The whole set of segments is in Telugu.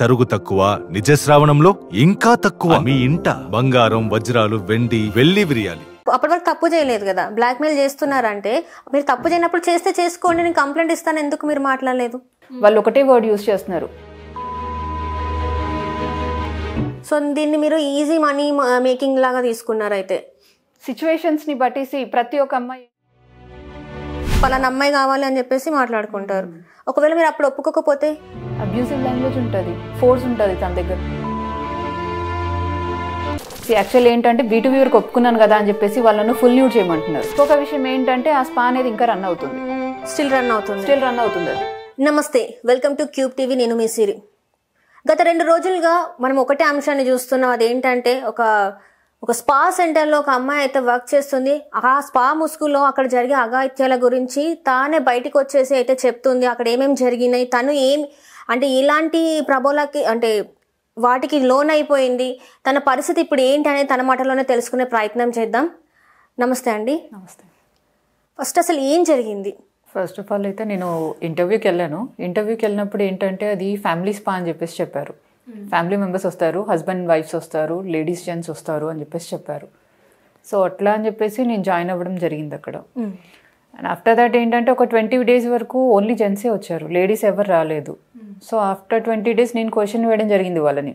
తరుగు తక్కువ నిజ శ్రావణంలో ఇంకా తక్కువ మీ ఇంట బంగారం వజ్రాలు వెండి వెళ్లి విరియాలి అప్పటి వరకు తప్పు చేయలేదు కదా బ్లాక్మెయిల్ చేస్తున్నారంటే మీరు తప్పు చేయనప్పుడు చేస్తే చేసుకోండి నేను కంప్లైంట్ ఇస్తాను ఎందుకు మీరు మాట్లాడలేదు వాళ్ళు ఒకటే వర్డ్ యూస్ చేస్తున్నారు సో దీన్ని మీరు ఈజీ మనీ మేకింగ్ లాగా తీసుకున్నారైతే సిచ్యువేషన్స్ని బట్టి ప్రతి ఒక్క అమ్మాయి పలానా అమ్మాయి కావాలి అని చెప్పేసి మాట్లాడుకుంటారు ఒకవేళ మీరు అప్పుడు ఒప్పుకోకపోతే అబ్యూజివ్ లాంగ్వేజ్ ఉంటుంది ఫోర్స్ ఉంటుంది తన దగ్గర యాక్చువల్ ఏంటంటే బీటు వరకు ఒప్పుకున్నాను కదా అని చెప్పేసి వాళ్ళను ఫుల్ న్యూడ్ చేయమంటున్నారు ఒక విషయం ఏంటంటే ఆ స్పా అనేది ఇంకా రన్ అవుతుంది స్టిల్ రన్ అవుతుంది స్టిల్ రన్ అవుతుంది అది నమస్తే వెల్కమ్ టు క్యూబ్ టీవీ నేను మీ సిరి గత రెండు రోజులుగా మనం ఒకటే అంశాన్ని చూస్తున్నాం అదేంటంటే ఒక ఒక స్పా సెంటర్లో ఒక అమ్మాయి అయితే వర్క్ చేస్తుంది ఆ స్పా ముసుగులో అక్కడ జరిగే అఘాయిత్యాల గురించి తానే బయటకు వచ్చేసి అయితే చెప్తుంది అక్కడ ఏమేమి జరిగినాయి తను ఏం అంటే ఇలాంటి ప్రభులకి అంటే వాటికి లోన్ అయిపోయింది తన పరిస్థితి ఇప్పుడు ఏంటి అనేది తన మాటలోనే తెలుసుకునే ప్రయత్నం చేద్దాం నమస్తే అండి నమస్తే ఫస్ట్ అసలు ఏం జరిగింది ఫస్ట్ ఆఫ్ ఆల్ అయితే నేను ఇంటర్వ్యూకి వెళ్ళాను ఇంటర్వ్యూకి వెళ్ళినప్పుడు ఏంటంటే అది ఫ్యామిలీ స్పా అని చెప్పేసి చెప్పారు ఫ్యామిలీ hmm. మెంబర్స్ వస్తారు హస్బెండ్ వైఫ్స్ వస్తారు లేడీస్ జెంట్స్ వస్తారు అని చెప్పేసి చెప్పారు సో అట్లా అని చెప్పేసి నేను జాయిన్ అవ్వడం జరిగింది అక్కడ అండ్ ఆఫ్టర్ దట్ ఏంటంటే ఒక ట్వంటీ డేస్ వరకు ఓన్లీ జెంట్సే వచ్చారు లేడీస్ ఎవరు రాలేదు సో ఆఫ్టర్ ట్వంటీ డేస్ నేను క్వశ్చన్ వేయడం జరిగింది వాళ్ళని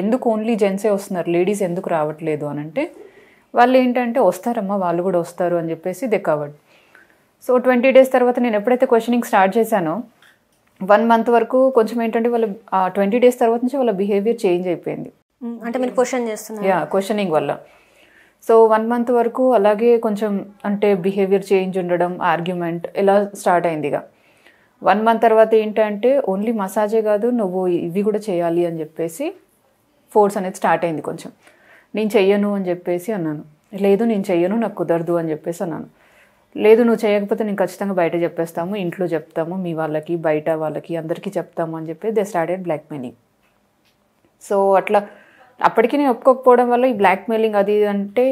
ఎందుకు ఓన్లీ జెంట్సే వస్తున్నారు లేడీస్ ఎందుకు రావట్లేదు అని అంటే వాళ్ళు ఏంటంటే వస్తారమ్మా వాళ్ళు కూడా వస్తారు అని చెప్పేసి they covered so twenty days తర్వాత నేను ఎప్పుడైతే క్వశ్చనింగ్ స్టార్ట్ చేశానో వన్ మంత్ వరకు కొంచెం ఏంటంటే వాళ్ళ ట్వంటీ డేస్ తర్వాత నుంచి వాళ్ళ బిహేవియర్ చేంజ్ అయిపోయింది అంటే మీరు క్వశ్చన్ చేస్తున్నారు యా క్వశ్చనింగ్ వల్ల సో వన్ మంత్ వరకు అలాగే కొంచెం అంటే బిహేవియర్ చేంజ్ ఉండడం ఆర్గ్యుమెంట్ ఇలా స్టార్ట్ అయింది ఇక వన్ మంత్ తర్వాత ఏంటంటే ఓన్లీ మసాజే కాదు నువ్వు ఇవి కూడా చేయాలి అని చెప్పేసి ఫోర్స్ అనేది స్టార్ట్ అయింది కొంచెం నేను చెయ్యను అని చెప్పేసి అన్నాను లేదు నేను చెయ్యను నాకు కుదరదు అని చెప్పేసి అన్నాను లేదు నువ్వు చేయకపోతే నేను ఖచ్చితంగా బయట చెప్పేస్తాము ఇంట్లో చెప్తాము మీ వాళ్ళకి బయట వాళ్ళకి అందరికీ చెప్తాము అని చెప్పి they started blackmailing so అట్లా అప్పటికి నేను ఒప్పుకోకపోవడం వల్ల ఈ బ్లాక్ మెయిలింగ్ అది అంటే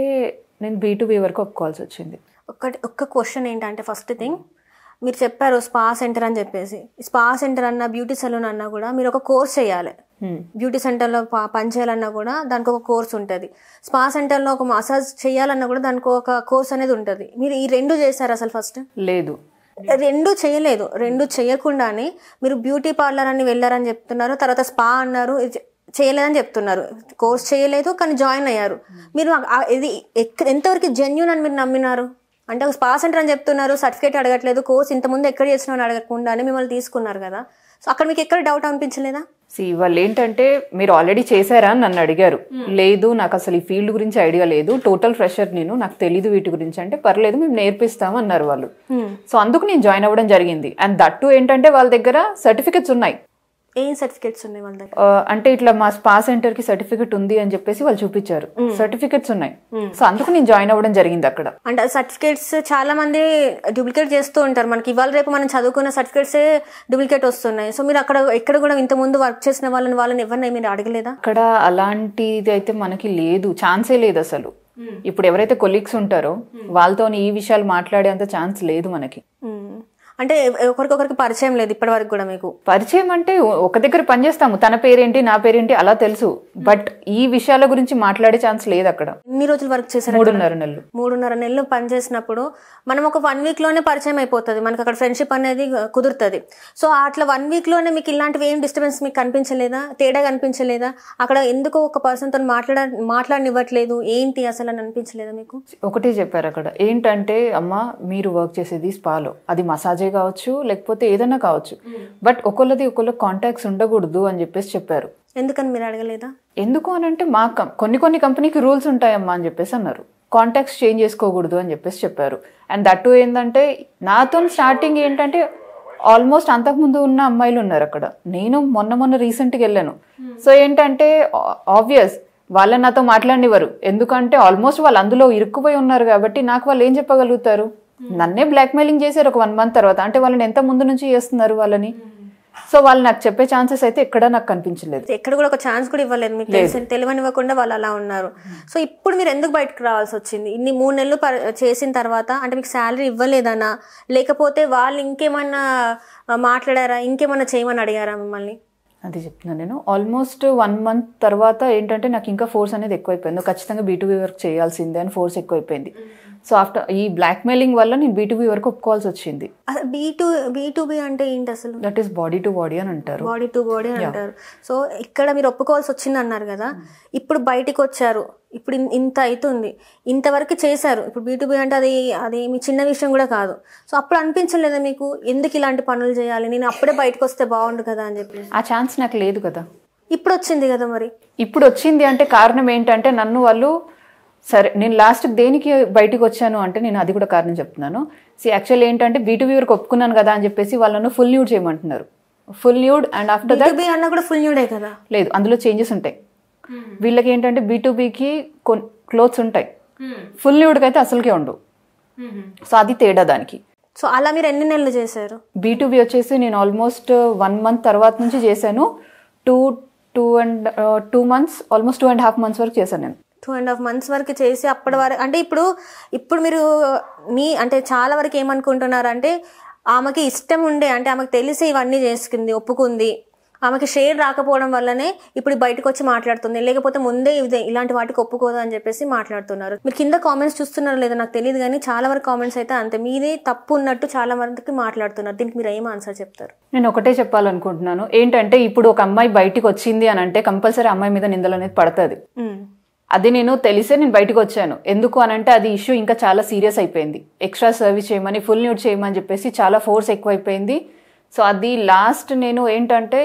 నేను బీ టు బీ వరకు ఒప్పుకోవాల్సి వచ్చింది ఒక్కటి ఒక్క క్వశ్చన్ ఏంటంటే ఫస్ట్ థింగ్ మీరు చెప్పారు స్పా సెంటర్ అని చెప్పేసి స్పా సెంటర్ అన్న బ్యూటీ సెలూన్ అన్నా కూడా మీరు ఒక కోర్స్ చేయాలి బ్యూటీ సెంటర్లో పనిచేయాలన్నా కూడా దానికి ఒక కోర్స్ ఉంటుంది స్పా సెంటర్లో ఒక మసాజ్ చేయాలన్నా కూడా దానికి ఒక కోర్స్ అనేది ఉంటుంది మీరు ఈ రెండు చేశారు అసలు ఫస్ట్ లేదు రెండు చేయలేదు రెండు చేయకుండానే మీరు బ్యూటీ పార్లర్ అని వెళ్ళారని చెప్తున్నారు తర్వాత స్పా అన్నారు చేయలేదని చెప్తున్నారు కోర్స్ చేయలేదు కానీ జాయిన్ అయ్యారు మీరు ఇది ఎంతవరకు జెన్యున్ అని మీరు నమ్మినారు అంటే ఒక స్పా సెంటర్ అని చెప్తున్నారు సర్టిఫికేట్ అడగట్లేదు కోర్స్ ఇంతకుముందు ఎక్కడ చేసినా అని అడగకుండానే మిమ్మల్ని తీసుకున్నారు కదా సో అక్కడ మీకు ఎక్కడ డౌట్ అనిపించలేదా సి వాళ్ళు ఏంటంటే మీరు ఆల్రెడీ చేశారా అని నన్ను అడిగారు hmm. లేదు నాకు అసలు ఈ ఫీల్డ్ గురించి ఐడియా లేదు టోటల్ ఫ్రెషర్ నేను నాకు తెలియదు వీటి గురించి అంటే పర్లేదు మేము నేర్పిస్తాం అన్నారు వాళ్ళు సో hmm. అందుకు నేను జాయిన్ అవ్వడం జరిగింది అండ్ దట్టు ఏంటంటే వాళ్ళ దగ్గర సర్టిఫికెట్స్ ఉన్నాయి ఏం సర్టిఫికేట్స్ ఉన్నాయి వాళ్ళ దగ్గర అంటే ఇట్లా మా స్పా సెంటర్ కి సర్టిఫికేట్ ఉంది అని చెప్పేసి వాళ్ళు చూపించారు సర్టిఫికేట్స్ ఉన్నాయి సో అందుకు నేను జాయిన్ అవ్వడం జరిగింది అక్కడ అంటే సర్టిఫికేట్స్ చాలా మంది డూప్లికేట్ చేస్తూ ఉంటారు మనకి ఇవాళ రేపు మనం చదువుకున్న సర్టిఫికేట్స్ డూప్లికేట్ వస్తున్నాయి సో మీరు అక్కడ ఎక్కడ కూడా ఇంత ముందు వర్క్ చేసిన వాళ్ళని వాళ్ళని ఎవరినైనా మీరు అడగలేదా అక్కడ అలాంటిది అయితే మనకి లేదు ఛాన్సే లేదు అసలు ఇప్పుడు ఎవరైతే కొలీగ్స్ ఉంటారో వాళ్ళతో ఈ విషయాలు మాట్లాడే అంత ఛాన్స్ లేదు మనకి అంటే ఒకరికొకరికి పరిచయం లేదు ఇప్పటి వరకు కూడా మీకు పరిచయం అంటే ఒక దగ్గర పనిచేస్తాము తన పేరేంటి నా పేరేంటి అలా తెలుసు బట్ ఈ విషయాల గురించి మాట్లాడే ఛాన్స్ లేదు అక్కడ ఎన్ని రోజులు వర్క్ చేశారు మూడున్నర నెలలు మూడున్నర నెలలు పనిచేసినప్పుడు మనం ఒక వన్ వీక్ లోనే పరిచయం అయిపోతుంది మనకు అక్కడ ఫ్రెండ్షిప్ అనేది కుదురుతుంది సో అట్లా వన్ వీక్ లోనే మీకు ఇలాంటివి ఏం డిస్టర్బెన్స్ మీకు కనిపించలేదా తేడా కనిపించలేదా అక్కడ ఎందుకో ఒక పర్సన్ తో మాట్లాడ మాట్లాడనివ్వట్లేదు ఏంటి అసలు అని అనిపించలేదా మీకు ఒకటే చెప్పారు అక్కడ ఏంటంటే అమ్మ మీరు వర్క్ చేసేది స్పాలో అది మసాజే అదే కావచ్చు లేకపోతే ఏదైనా కావచ్చు hmm. బట్ ఒకళ్ళది ఒకళ్ళ కాంటాక్ట్స్ ఉండకూడదు అని చెప్పేసి చెప్పారు ఎందుకని మీరు అడగలేదా ఎందుకు అని అంటే మా కొన్ని కొన్ని కంపెనీకి రూల్స్ ఉంటాయమ్మా అని చెప్పేసి అన్నారు కాంటాక్ట్స్ చేంజ్ చేసుకోకూడదు అని చెప్పేసి చెప్పారు అండ్ దట్ టూ ఏంటంటే నాతో స్టార్టింగ్ ఏంటంటే ఆల్మోస్ట్ అంతకుముందు ఉన్న అమ్మాయిలు ఉన్నారు అక్కడ నేను మొన్న మొన్న రీసెంట్గా వెళ్ళాను hmm. సో ఏంటంటే ఆబ్వియస్ వాళ్ళని నాతో మాట్లాడినవారు ఎందుకంటే ఆల్మోస్ట్ వాళ్ళు అందులో ఇరుక్కుపోయి ఉన్నారు కాబట్టి నాకు వాళ్ళు ఏం చెప్పగలుగుతారు Hmm. నన్నే బ్లాక్మెయిలింగ్ చేశారు ఒక వన్ మంత్ తర్వాత అంటే వాళ్ళని ఎంత ముందు నుంచి చేస్తున్నారు వాళ్ళని hmm. సో వాళ్ళు నాకు చెప్పే ఛాన్సెస్ అయితే ఎక్కడ నాకు కనిపించలేదు ఎక్కడ కూడా ఒక ఛాన్స్ కూడా ఇవ్వలేదు మీకు తెలిసి తెలియనివ్వకుండా వాళ్ళు అలా ఉన్నారు hmm. సో ఇప్పుడు మీరు ఎందుకు బయటకు రావాల్సి వచ్చింది ఇన్ని మూడు నెలలు చేసిన తర్వాత అంటే మీకు శాలరీ ఇవ్వలేదనా లేకపోతే వాళ్ళు ఇంకేమన్నా మాట్లాడారా ఇంకేమన్నా చేయమని అడిగారా మిమ్మల్ని అది చెప్తున్నాను నేను ఆల్మోస్ట్ వన్ మంత్ తర్వాత ఏంటంటే నాకు ఇంకా ఫోర్స్ అనేది ఎక్కువైపోయింది ఖచ్చితంగా బీటూబీ వర్క్ చేయాల్సిందే అని ఫోర్స్ ఎక్కువైపోయింది సో ఆఫ్టర్ ఈ బ్లాక్ మెయిలింగ్ వల్ల నేను బీటూబీ వరకు ఒప్పుకోవాల్సి వచ్చింది బీ అంటే ఏంటి అసలు that is body to body అని అంటారు బాడీ టు బాడీ అని అంటారు సో ఇక్కడ మీరు ఒప్పుకోవాల్సి వచ్చింది అన్నారు కదా hmm. ఇప్పుడు బయటికి వచ్చారు ఇప్పుడు ఇంత అవుతుంది ఇంతవరకు చేశారు ఇప్పుడు బీటూబీ అంటే అది అది మీ చిన్న విషయం కూడా కాదు సో అప్పుడు అనిపించలేదా మీకు ఎందుకు ఇలాంటి పనులు చేయాలి నేను అప్పుడే బయటకు వస్తే బాగుండు కదా అని చెప్పి ఆ ఛాన్స్ నాకు లేదు కదా ఇప్పుడు వచ్చింది కదా మరి ఇప్పుడు వచ్చింది అంటే కారణం ఏంటంటే నన్ను వాళ్ళు సరే నేను లాస్ట్ దేనికి బయటకు వచ్చాను అంటే నేను అది కూడా కారణం చెప్తున్నాను సి యాక్చువల్ ఏంటంటే బీటుబీ వరకు ఒప్పుకున్నాను కదా అని చెప్పేసి వాళ్ళను ఫుల్ న్యూడ్ చేయమంటున్నారు full nude and after that అన్న కూడా ఫుల్ న్యూడే కదా లేదు అందులో చేంజెస్ ఉంటాయి hmm. వీళ్ళకి ఏంటంటే బీటుబీకి కొన్ని క్లోత్స్ ఉంటాయి ఫుల్ న్యూడ్కి అయితే అసలుకే ఉండు సో అది తేడా దానికి సో అలా మీరు ఎన్ని నెలలు చేశారు బీటుబీ వచ్చేసి నేను ఆల్మోస్ట్ వన్ మంత్ తర్వాత నుంచి చేశాను two two and two months almost two and half months వరకు చేశాను నేను టూ అండ్ హాఫ్ మంత్స్ వరకు చేసి అప్పటి వరకు అంటే ఇప్పుడు ఇప్పుడు మీరు మీ అంటే చాలా వరకు ఏమనుకుంటున్నారంటే ఆమెకి ఇష్టం ఉండే అంటే ఆమెకు తెలిసి ఇవన్నీ చేసుకుంది ఒప్పుకుంది ఆమెకి షేర్ రాకపోవడం వల్లనే ఇప్పుడు బయటకు వచ్చి మాట్లాడుతుంది లేకపోతే ముందే ఇది ఇలాంటి వాటికి ఒప్పుకోదు అని చెప్పేసి మాట్లాడుతున్నారు మీరు కింద కామెంట్స్ చూస్తున్నారో లేదో నాకు తెలియదు కానీ చాలా వరకు కామెంట్స్ అయితే అంతే మీదే తప్పు ఉన్నట్టు చాలా మందికి మాట్లాడుతున్నారు దీనికి మీరు ఏం ఆన్సర్ చెప్తారు నేను ఒకటే చెప్పాలనుకుంటున్నాను ఏంటంటే ఇప్పుడు ఒక అమ్మాయి బయటకు వచ్చింది అని అంటే కంపల్సరీ అమ్మాయి మీద నిందలు అనేది పడుతుంది అది నేను తెలిసే నేను బయటకు వచ్చాను ఎందుకు అనంటే అది ఇష్యూ ఇంకా చాలా సీరియస్ అయిపోయింది ఎక్స్ట్రా సర్వీస్ చేయమని ఫుల్ న్యూట్ చేయమని చెప్పేసి చాలా ఫోర్స్ ఎక్కువైపోయింది సో అది లాస్ట్ నేను ఏంటంటే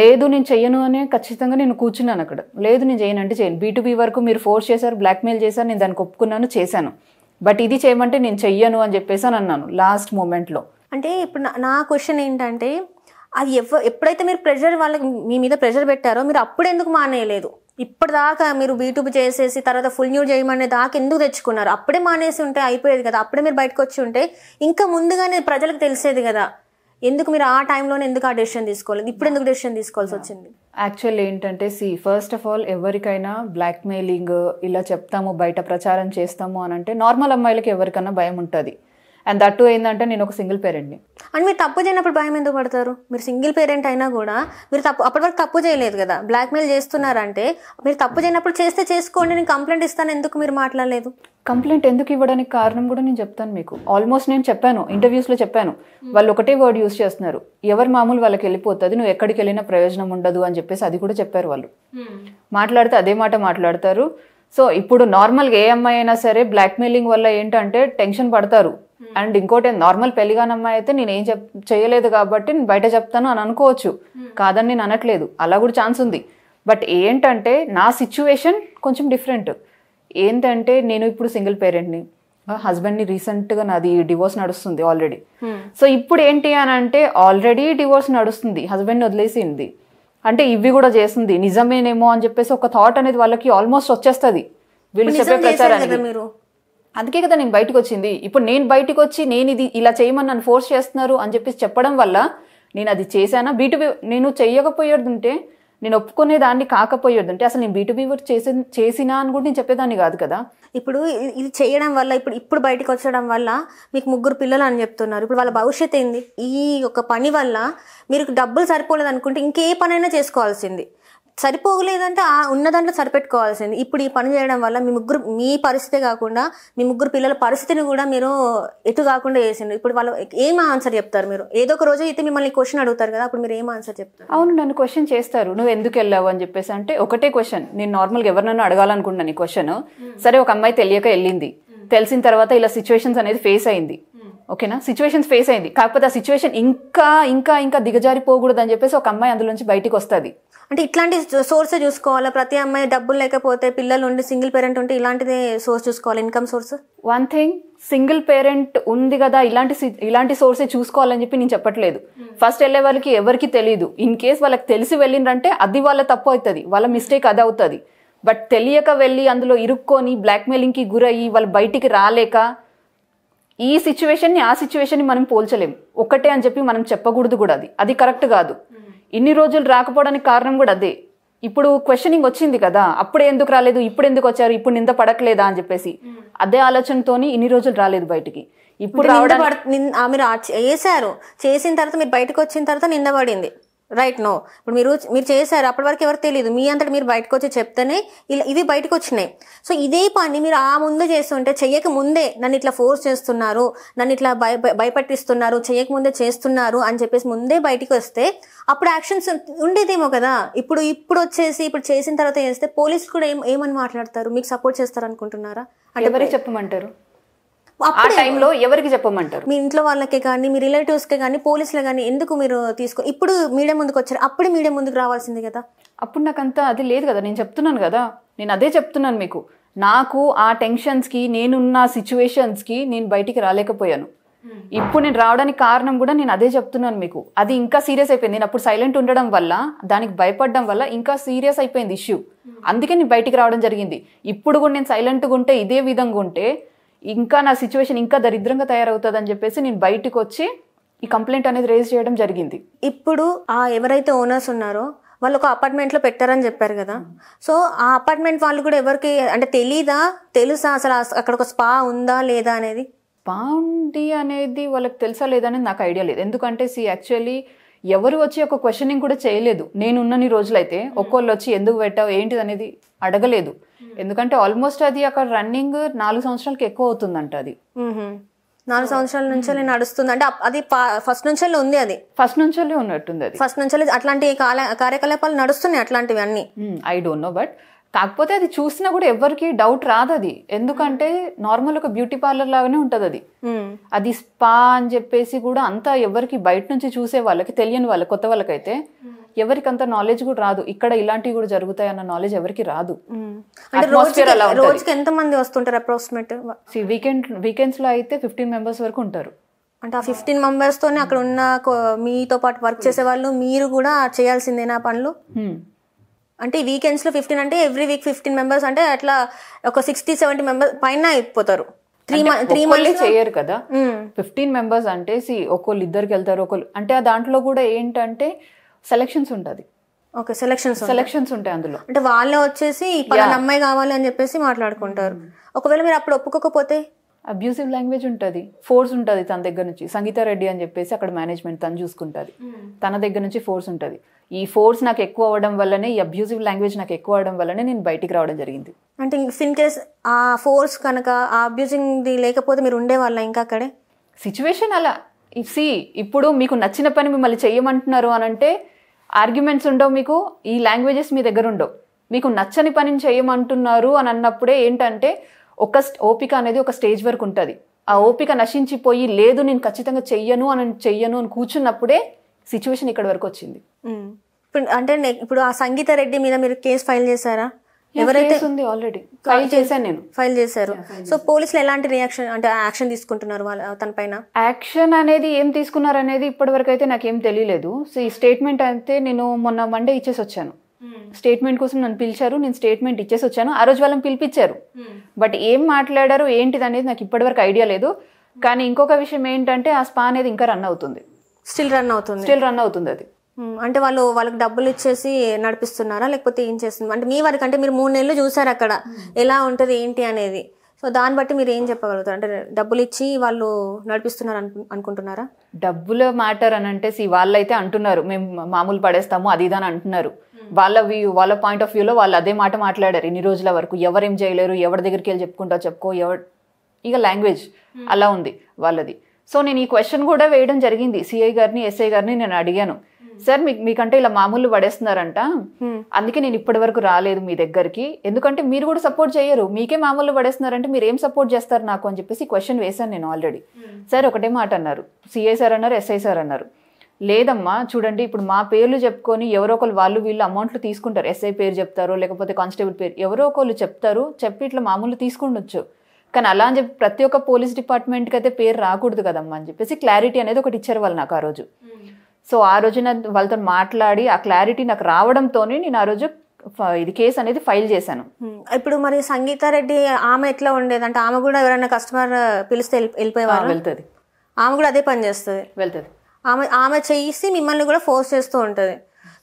లేదు నేను చెయ్యను అనే ఖచ్చితంగా నేను కూర్చున్నాను అక్కడ లేదు నేను చేయను అంటే చేయను బీటుబీ వరకు మీరు ఫోర్స్ చేశారు బ్లాక్మెయిల్ చేశారు నేను దానికి ఒప్పుకున్నాను చేశాను బట్ ఇది చేయమంటే నేను చెయ్యను అని చెప్పేసి అని అన్నాను లాస్ట్ మూమెంట్లో అంటే ఇప్పుడు నా క్వశ్చన్ ఏంటంటే అది ఎవ ఎప్పుడైతే మీరు ప్రెషర్ వాళ్ళకి మీ మీద ప్రెషర్ పెట్టారో మీరు అప్పుడు ఎందుకు మానేయలేదు ఇప్పటిదాకా మీరు బీటూబీ చేసేసి తర్వాత ఫుల్ న్యూ చేయమనే దాకా ఎందుకు తెచ్చుకున్నారు అప్పుడే మానేసి ఉంటే అయిపోయేది కదా అప్పుడే మీరు బయటకు వచ్చి ఉంటే ఇంకా ముందుగానే ప్రజలకు తెలిసేది కదా ఎందుకు మీరు ఆ టైంలోనే ఎందుకు ఆ డెసిషన్ తీసుకోలేదు ఇప్పుడు ఎందుకు డెసిషన్ తీసుకోవాల్సి వచ్చింది యాక్చువల్ ఏంటంటే సి ఫస్ట్ ఆఫ్ ఆల్ ఎవరికైనా బ్లాక్మెయిలింగ్ ఇలా చెప్తాము బయట ప్రచారం చేస్తాము అని అంటే నార్మల్ అమ్మాయిలకి ఎవరికైనా భయం ఉంటుంది అండ్ దట్ ఏంటంటే నేను ఒక సింగిల్ పేరెంట్ని అండ్ మీరు తప్పు చేయనప్పుడు భయం ఎందుకు పడతారు మీరు సింగిల్ పేరెంట్ అయినా కూడా మీరు తప్పు అప్పటి వరకు తప్పు చేయలేదు కదా బ్లాక్మెయిల్ చేస్తున్నారంటే మీరు తప్పు చేయనప్పుడు చేస్తే చేసుకోండి నేను కంప్లైంట్ ఇస్తాను ఎందుకు మీరు మాట్లాడలేదు కంప్లైంట్ ఎందుకు ఇవ్వడానికి కారణం కూడా నేను చెప్తాను మీకు ఆల్మోస్ట్ నేను చెప్పాను ఇంటర్వ్యూస్లో చెప్పాను వాళ్ళు ఒకటే వర్డ్ యూస్ చేస్తున్నారు ఎవరు మామూలు వాళ్ళకి వెళ్ళిపోతుంది నువ్వు ఎక్కడికి వెళ్ళినా ప్రయోజనం ఉండదు అని చెప్పేసి అది కూడా చెప్పారు వాళ్ళు మాట్లాడితే అదే మాట మాట్లాడతారు సో ఇప్పుడు నార్మల్గా ఏ అమ్మాయి అయినా సరే బ్లాక్మెయిలింగ్ వల్ల ఏంటంటే టెన్షన్ పడతారు Hmm. అండ్ ఇంకోటి నార్మల్ పెళ్లిగాని అమ్మాయి అయితే నేను ఏం చెప్ చేయలేదు కాబట్టి నేను బయట చెప్తాను అని అనుకోవచ్చు hmm. కాదని నేను అనట్లేదు అలా కూడా ఛాన్స్ ఉంది బట్ ఏంటంటే నా సిచ్యువేషన్ కొంచెం డిఫరెంట్ ఏంటంటే నేను ఇప్పుడు సింగిల్ పేరెంట్ని హస్బెండ్ని రీసెంట్గా నాది డివోర్స్ నడుస్తుంది ఆల్రెడీ సో hmm. ఇప్పుడు ఏంటి అని అంటే ఆల్రెడీ డివోర్స్ నడుస్తుంది హస్బెండ్ని వదిలేసింది అంటే ఇవి కూడా చేస్తుంది నిజమేనేమో అని చెప్పేసి ఒక థాట్ అనేది వాళ్ళకి ఆల్మోస్ట్ వచ్చేస్తుంది వీళ్ళు చెప్పే ప్రచారం అందుకే కదా నేను బయటకు వచ్చింది ఇప్పుడు నేను బయటకు వచ్చి నేను ఇది ఇలా చేయమని నన్ను ఫోర్స్ చేస్తున్నారు అని చెప్పేసి చెప్పడం వల్ల నేను అది చేశానా బీటుబీ నేను చేయకపోయేది ఉంటే నేను దాన్ని కాకపోయేది ఉంటే అసలు నేను బీటుబీ వర్క్ చేసి చేసినా అని కూడా నేను చెప్పేదాన్ని కాదు కదా ఇప్పుడు ఇది చేయడం వల్ల ఇప్పుడు ఇప్పుడు బయటకు వచ్చడం వల్ల మీకు ముగ్గురు పిల్లలు అని చెప్తున్నారు ఇప్పుడు వాళ్ళ భవిష్యత్ ఏంది ఈ యొక్క పని వల్ల మీరు డబ్బులు సరిపోలేదు అనుకుంటే ఇంకే పనైనా చేసుకోవాల్సింది సరిపోలేదంటే ఉన్న దాంట్లో సరిపెట్టుకోవాల్సింది ఇప్పుడు ఈ పని చేయడం వల్ల మీ ముగ్గురు మీ పరిస్థితి కాకుండా మీ ముగ్గురు పిల్లల పరిస్థితిని కూడా మీరు ఎటు కాకుండా చేసిండు ఇప్పుడు వాళ్ళు ఏం ఆన్సర్ చెప్తారు మీరు ఏదో ఒక రోజు అయితే మిమ్మల్ని క్వశ్చన్ అడుగుతారు కదా అప్పుడు మీరు ఏం ఆన్సర్ చెప్తారు అవును నన్ను క్వశ్చన్ చేస్తారు నువ్వు ఎందుకు వెళ్ళావు అని చెప్పేసి అంటే ఒకటే క్వశ్చన్ నేను నార్మల్గా ఎవరినైనా అడగాలనుకుంటున్నాను ఈ క్వశ్చన్ సరే ఒక అమ్మాయి తెలియక వెళ్ళింది తెలిసిన తర్వాత ఇలా సిచ్యువేషన్స్ అనేది ఫేస్ అయింది ఓకేనా సిచ్యువేషన్స్ ఫేస్ అయింది కాకపోతే ఆ సిచ్యువేషన్ ఇంకా ఇంకా ఇంకా దిగజారిపోకూడదు అని చెప్పేసి ఒక అమ్మాయి అందులో నుంచి బయటకు వస్తుంది అంటే ఇట్లాంటి సోర్స్ చూసుకోవాలా ప్రతి అమ్మాయి డబ్బులు లేకపోతే పిల్లలు ఉండి సింగిల్ పేరెంట్ ఉంటే ఇలాంటిదే సోర్స్ చూసుకోవాలి income source one thing single parent ఉంది కదా ఇలాంటి ఇలాంటి సోర్సే చూసుకోవాలని చెప్పి నేను చెప్పట్లేదు ఫస్ట్ hmm. వెళ్ళే వాళ్ళకి ఎవరికి తెలియదు ఇన్ కేస్ వాళ్ళకి తెలిసి వెళ్ళిందంటే అది వాళ్ళ తప్పు అవుతుంది వాళ్ళ మిస్టేక్ అది అవుతుంది బట్ తెలియక వెళ్ళి అందులో ఇరుక్కొని బ్లాక్మెయిలింగ్కి గురయ్యి వాళ్ళు బయటికి రాలేక ఈ సిచ్యువేషన్ని ఆ సిచ్యువేషన్ని మనం పోల్చలేం ఒక్కటే అని చెప్పి మనం చెప్పకూడదు కూడా అది అది కరెక్ట్ కాదు ఇన్ని రోజులు రాకపోవడానికి కారణం కూడా అదే ఇప్పుడు క్వశ్చనింగ్ వచ్చింది కదా అప్పుడే ఎందుకు రాలేదు ఇప్పుడు ఎందుకు వచ్చారు ఇప్పుడు నింద పడకలేదా అని చెప్పేసి అదే ఆలోచనతోని ఇన్ని రోజులు రాలేదు బయటికి ఇప్పుడు మీరు చేశారు చేసిన తర్వాత మీరు బయటకు వచ్చిన తర్వాత నిందపడింది రైట్ నో ఇప్పుడు మీరు మీరు చేశారు అప్పటి వరకు ఎవరు తెలియదు మీ అంతటి మీరు బయటకు వచ్చి చెప్తేనే ఇలా ఇవి బయటకు వచ్చినాయి సో ఇదే పని మీరు ఆ ముందు చేస్తుంటే చెయ్యక ముందే నన్ను ఇట్లా ఫోర్స్ చేస్తున్నారు నన్ను ఇట్లా భయ భయపట్టిస్తున్నారు చెయ్యక ముందే చేస్తున్నారు అని చెప్పేసి ముందే బయటికి వస్తే అప్పుడు యాక్షన్స్ ఉండేదేమో కదా ఇప్పుడు ఇప్పుడు వచ్చేసి ఇప్పుడు చేసిన తర్వాత చేస్తే పోలీసులు కూడా ఏం ఏమని మాట్లాడతారు మీకు సపోర్ట్ చేస్తారు అనుకుంటున్నారా అంటే ఎవరికి చెప్పమంటారు ఆ టైంలో ఎవరికి చెప్పమంటారు మీ ఇంట్లో వాళ్ళకే కానీ మీ రిలేటివ్స్కే కానీ పోలీసులు కానీ ఎందుకు మీరు తీసుకో ఇప్పుడు మీడియా ముందుకు వచ్చారు అప్పుడు మీడియా ముందుకు రావాల్సింది కదా అప్పుడు నాకు అంత అది లేదు కదా నేను చెప్తున్నాను కదా నేను అదే చెప్తున్నాను మీకు నాకు ఆ టెన్షన్స్కి నేనున్న సిచ్యువేషన్స్కి నేను బయటికి రాలేకపోయాను hmm. ఇప్పుడు నేను రావడానికి కారణం కూడా నేను అదే చెప్తున్నాను మీకు అది ఇంకా సీరియస్ అయిపోయింది నేను అప్పుడు సైలెంట్ ఉండడం వల్ల దానికి భయపడడం వల్ల ఇంకా సీరియస్ అయిపోయింది ఇష్యూ hmm. అందుకే నేను బయటికి రావడం జరిగింది ఇప్పుడు కూడా నేను సైలెంట్గా ఉంటే ఇదే విధంగా ఉంటే ఇంకా నా సిచ్యువేషన్ ఇంకా దరిద్రంగా తయారవుతుంది అని చెప్పేసి నేను బయటకు వచ్చి ఈ కంప్లైంట్ అనేది రేజ్ చేయడం జరిగింది ఇప్పుడు ఆ ఎవరైతే ఓనర్స్ ఉన్నారో వాళ్ళు ఒక అపార్ట్మెంట్లో పెట్టారని చెప్పారు కదా సో ఆ అపార్ట్మెంట్ వాళ్ళు కూడా ఎవరికి అంటే తెలీదా తెలుసా అసలు అక్కడ ఒక స్పా ఉందా లేదా అనేది స్పా ఉంది అనేది వాళ్ళకి తెలుసా లేదనేది నాకు ఐడియా లేదు ఎందుకంటే సి యాక్చువల్లీ ఎవరు వచ్చి ఒక క్వశ్చనింగ్ కూడా చేయలేదు నేనున్నన్ని రోజులైతే hmm. ఒక్కోళ్ళు వచ్చి ఎందుకు పెట్టావు ఏంటిది అనేది అడగలేదు ఎందుకంటే ఆల్మోస్ట్ అది అక్కడ రన్నింగ్ నాలుగు సంవత్సరాలకి ఎక్కువ అవుతుందంట అది నాలుగు సంవత్సరాల నుంచి నడుస్తుంది అంటే అది ఫస్ట్ నుంచే ఉంది అది ఫస్ట్ నుంచే ఉన్నట్టుంది అది ఫస్ట్ నుంచి అట్లాంటి కార్యకలాపాలు నడుస్తున్నాయి అట్లాంటివి అన్ని ఐ డోంట్ నో బట్ కాకపోతే అది చూసినా కూడా ఎవరికి డౌట్ రాదు అది ఎందుకంటే నార్మల్ ఒక బ్యూటీ పార్లర్ లాగానే ఉంటుంది అది అది స్పా అని చెప్పేసి కూడా అంతా ఎవరికి బయట నుంచి చూసే వాళ్ళకి తెలియని వాళ్ళకి కొత్త వాళ్ళకైతే ఎవరికి అంత నాలెడ్జ్ కూడా రాదు ఇక్కడ ఇలాంటివి కూడా జరుగుతాయి అన్న నాలెడ్జ్ ఎవరికి రాదు hmm. రోజుకి ఎంత మంది వస్తుంటారు వీకెండ్ వీకెండ్స్ లో అయితే ఫిఫ్టీన్ మెంబర్స్ వరకు ఉంటారు అంటే ఆ ఫిఫ్టీన్ మెంబర్స్ తోనే అక్కడ ఉన్న మీతో పాటు వర్క్ చేసే వాళ్ళు మీరు కూడా చేయాల్సిందేనా పనులు hmm. అంటే వీకెండ్స్ లో ఫిఫ్టీన్ అంటే ఎవ్రీ వీక్ ఫిఫ్టీన్ మెంబర్స్ అంటే అట్లా ఒక సిక్స్టీ సెవెంటీ మెంబర్స్ పైన అయిపోతారు త్రీ త్రీ మంత్స్ చేయరు కదా ఫిఫ్టీన్ hmm. మెంబర్స్ అంటే ఒకళ్ళు ఇద్దరికి వెళ్తారు ఒకళ్ళు అంటే ఆ దాంట్లో కూడా ఏంటంటే సెలెక్షన్స్ ఉంటుంది ఓకే సెలెక్షన్స్ సెలెక్షన్స్ ఉంటాయి అందులో అంటే వాళ్ళే వచ్చేసి పలానా అమ్మాయి కావాలి అని చెప్పేసి మాట్లాడుకుంటారు ఒకవేళ మీరు అప్పుడు ఒప్పుకోకపోతే అబ్యూసివ్ లాంగ్వేజ్ ఉంటుంది ఫోర్స్ ఉంటుంది తన దగ్గర నుంచి సంగీతారెడ్డి అని చెప్పేసి అక్కడ మేనేజ్మెంట్ తను చూసుకుంటుంది hmm. తన దగ్గర నుంచి ఫోర్స్ ఉంటుంది ఈ ఫోర్స్ నాకు ఎక్కువ అవ్వడం వల్లనే ఈ అబ్యూజివ్ లాంగ్వేజ్ నాకు ఎక్కువ అవడం వల్లనే నేను బయటికి రావడం జరిగింది అంటే ఇన్ కేస్ ఆ ఫోర్స్ కనుక ఆ అబ్యూజింగ్ది లేకపోతే మీరు ఉండేవాళ్ళ ఇంకా అక్కడే సిచ్యువేషన్ అలా సి ఇప్పుడు మీకు నచ్చిన పని మిమ్మల్ని చేయమంటున్నారు అని అంటే ఆర్గ్యుమెంట్స్ ఉండవు మీకు ఈ లాంగ్వేజెస్ మీ దగ్గర ఉండవు మీకు నచ్చని పనిని చేయమంటున్నారు అని అన్నప్పుడే ఏంటంటే ఒక ఓపిక అనేది ఒక స్టేజ్ వరకు ఉంటుంది ఆ ఓపిక నశించిపోయి లేదు నేను ఖచ్చితంగా చెయ్యను అని చెయ్యను అని కూర్చున్నప్పుడే సిచ్యువేషన్ ఇక్కడ వరకు వచ్చింది అంటే ఇప్పుడు ఆ సంగీత రెడ్డి మీద మీరు కేసు ఫైల్ చేశారా ఎవరైతే ఉంది ఆల్రెడీ ఫైల్ చేశాను నేను ఫైల్ చేశారు సో పోలీసులు ఎలాంటి రియాక్షన్ అంటే యాక్షన్ తీసుకుంటున్నారు వాళ్ళ పైన యాక్షన్ అనేది ఏం తీసుకున్నారు అనేది ఇప్పటి వరకు అయితే నాకు ఏం తెలియలేదు సో ఈ స్టేట్మెంట్ అయితే నేను మొన్న మండే ఇచ్చేసి వచ్చాను స్టేట్మెంట్ కోసం నన్ను పిలిచారు నేను స్టేట్మెంట్ ఇచ్చేసి వచ్చాను ఆ రోజు వాళ్ళని పిలిపించారు బట్ ఏం మాట్లాడారు ఏంటిది అనేది నాకు ఇప్పటివరకు ఐడియా లేదు కానీ ఇంకొక విషయం ఏంటంటే ఆ స్పా అనేది ఇంకా రన్ అవుతుంది స్టిల్ రన్ అవుతుంది స్టిల్ రన్ అవుతుంది అది అంటే వాళ్ళు వాళ్ళకి డబ్బులు ఇచ్చేసి నడిపిస్తున్నారా లేకపోతే ఏం చేస్తుంది అంటే మీ వరకు అంటే మీరు మూడు నెలలు చూసారు అక్కడ ఎలా ఉంటుంది ఏంటి అనేది సో దాన్ని బట్టి మీరు ఏం చెప్పగలుగుతారు అంటే డబ్బులు ఇచ్చి వాళ్ళు నడిపిస్తున్నారు అనుకుంటున్నారా డబ్బుల మ్యాటర్ అని అంటే సి వాళ్ళైతే అంటున్నారు మేము మామూలు పడేస్తాము అది ఇదని అంటున్నారు వాళ్ళ వ్యూ వాళ్ళ పాయింట్ ఆఫ్ వ్యూలో వాళ్ళు అదే మాట మాట్లాడారు ఇన్ని రోజుల వరకు ఎవరేం చేయలేరు ఎవరి దగ్గరికి వెళ్ళి చెప్పుకుంటా చెప్పుకో ఎవరు ఇక లాంగ్వేజ్ అలా ఉంది వాళ్ళది సో నేను ఈ క్వశ్చన్ కూడా వేయడం జరిగింది సిఐ గారిని ఎస్ఐ గారిని నేను అడిగాను సార్ మీకు మీకంటే ఇలా మామూలు పడేస్తున్నారంట అందుకే నేను ఇప్పటి వరకు రాలేదు మీ దగ్గరికి ఎందుకంటే మీరు కూడా సపోర్ట్ చేయరు మీకే మామూలు పడేస్తున్నారంటే మీరు ఏం సపోర్ట్ చేస్తారు నాకు అని చెప్పేసి క్వశ్చన్ వేశాను నేను ఆల్రెడీ సార్ ఒకటే మాట అన్నారు సిఐ సార్ అన్నారు ఎస్ఐ సార్ అన్నారు లేదమ్మా చూడండి ఇప్పుడు మా పేర్లు చెప్పుకొని ఎవరో ఒకరు వాళ్ళు వీళ్ళు అమౌంట్లు తీసుకుంటారు ఎస్ఐ పేరు చెప్తారు లేకపోతే కానిస్టేబుల్ పేరు ఎవరో ఒకళ్ళు చెప్తారు చెప్పి ఇట్లా మామూలు తీసుకుండొచ్చు కానీ అలా అని చెప్పి ప్రతి ఒక్క పోలీస్ డిపార్ట్మెంట్కి అయితే పేరు రాకూడదు కదమ్మా అని చెప్పేసి క్లారిటీ అనేది ఒకటి ఇచ్చారు వాళ్ళు నాకు ఆ రోజు సో ఆ రోజున వాళ్ళతో మాట్లాడి ఆ క్లారిటీ నాకు రావడంతోనే నేను ఆ రోజు ఇది కేసు అనేది ఫైల్ చేశాను ఇప్పుడు మరి సంగీతారెడ్డి ఆమె ఎట్లా ఉండేది అంటే ఆమె కూడా ఎవరైనా కస్టమర్ పిలిస్తే వెళ్ళిపోయేవారు వెళ్తుంది ఆమె కూడా అదే పని చేస్తుంది వెళ్తుంది ఆమె ఆమె చేసి మిమ్మల్ని కూడా ఫోర్స్ చేస్తూ ఉంటుంది